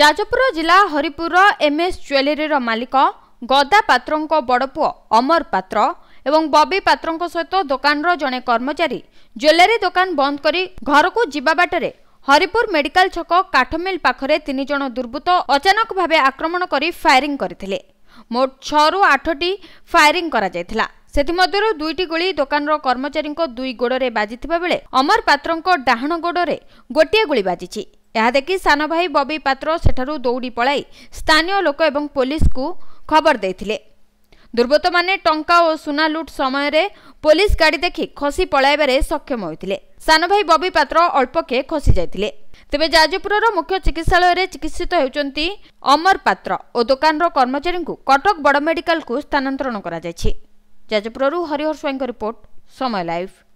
ଯାଜପୁର ଜିଲ୍ଲା ହରିପୁରର ଏମ୍ଏସ୍ ଜୁଏଲେରୀର ମାଲିକ ଗଦା ପାତ୍ରଙ୍କ ବଡ଼ ପୁଅ ଅମର ପାତ୍ର ଏବଂ ବବି ପାତ୍ରଙ୍କ ସହିତ ଦୋକାନର ଜଣେ କର୍ମଚାରୀ ଜୁଏଲେରୀ ଦୋକାନ ବନ୍ଦ କରି ଘରକୁ ଯିବା ବାଟରେ ହରିପୁର ମେଡିକାଲ ଛକ କାଠମିଲ୍ ପାଖରେ ତିନି ଜଣ ଦୁର୍ବୃତ୍ତ ଅଚାନକ ଭାବେ ଆକ୍ରମଣ କରି ଫାୟାରିଂ କରିଥିଲେ ମୋଟ ଛଅରୁ ଆଠଟି ଫାୟାରିଂ କରାଯାଇଥିଲା ସେଥିମଧ୍ୟରୁ ଦୁଇଟି ଗୁଳି ଦୋକାନର କର୍ମଚାରୀଙ୍କ ଦୁଇ ଗୋଡ଼ରେ ବାଜିଥିବା ବେଳେ ଅମର ପାତ୍ରଙ୍କ ଡାହାଣ ଗୋଡ଼ରେ ଗୋଟିଏ ଗୁଳି ବାଜିଛି ଏହା ଦେଖି ସାନ ଭାଇ ବବି ପାତ୍ର ସେଠାରୁ ଦୌଡ଼ି ପଳାଇ ସ୍ଥାନୀୟ ଲୋକ ଏବଂ ପୋଲିସକୁ ଖବର ଦେଇଥିଲେ ଦୁର୍ବୃତ୍ତମାନେ ଟଙ୍କା ଓ ସୁନା ଲୁଟ୍ ସମୟରେ ପୋଲିସ ଗାଡ଼ି ଦେଖି ଖସି ପଳାଇବାରେ ସକ୍ଷମ ହୋଇଥିଲେ ସାନ ଭାଇ ବବି ପାତ୍ର ଅଳ୍ପକେ ଖସି ଯାଇଥିଲେ ତେବେ ଯାଜପୁରର ମୁଖ୍ୟ ଚିକିତ୍ସାଳୟରେ ଚିକିତ୍ସିତ ହେଉଛନ୍ତି ଅମର ପାତ୍ର ଓ ଦୋକାନର କର୍ମଚାରୀଙ୍କୁ କଟକ ବଡ଼ ମେଡିକାଲକୁ ସ୍ଥାନାନ୍ତରଣ କରାଯାଇଛି ଯାଜପୁରରୁ ହରିହର ସ୍ୱାଇଁଙ୍କ ରିପୋର୍ଟ ସମୟ ଲାଇଭ୍